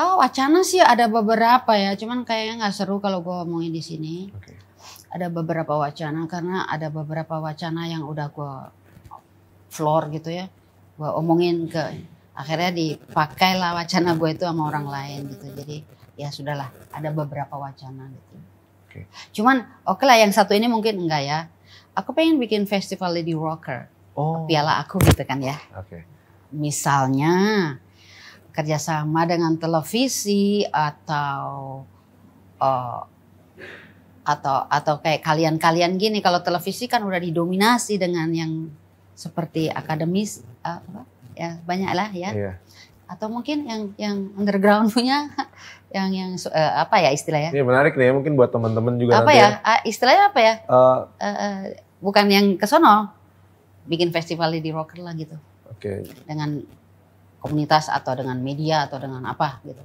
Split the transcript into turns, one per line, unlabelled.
oh, wacana sih ada beberapa ya, cuman kayaknya nggak seru kalau gue ngomongin di sini. Okay. Ada beberapa wacana karena ada beberapa wacana yang udah gue floor gitu ya, gue omongin ke akhirnya dipakailah wacana gue itu sama orang lain gitu. Jadi ya sudahlah, ada beberapa wacana gitu. Okay. Cuman oke okay lah yang satu ini mungkin enggak ya. Aku pengen bikin festival Lady Rocker, oh. piala aku gitu kan ya. Okay. Misalnya kerjasama dengan televisi atau uh, atau atau kayak kalian-kalian gini kalau televisi kan udah didominasi dengan yang seperti akademis uh, apa ya banyak lah ya iya. atau mungkin yang yang underground punya yang yang uh, apa ya istilahnya ini
iya, menarik nih ya, mungkin buat teman-teman juga apa nanti ya, ya.
Ah, istilahnya apa ya uh, uh, bukan yang kesono bikin festival di rocker lah gitu okay. dengan komunitas atau dengan media atau dengan apa gitu.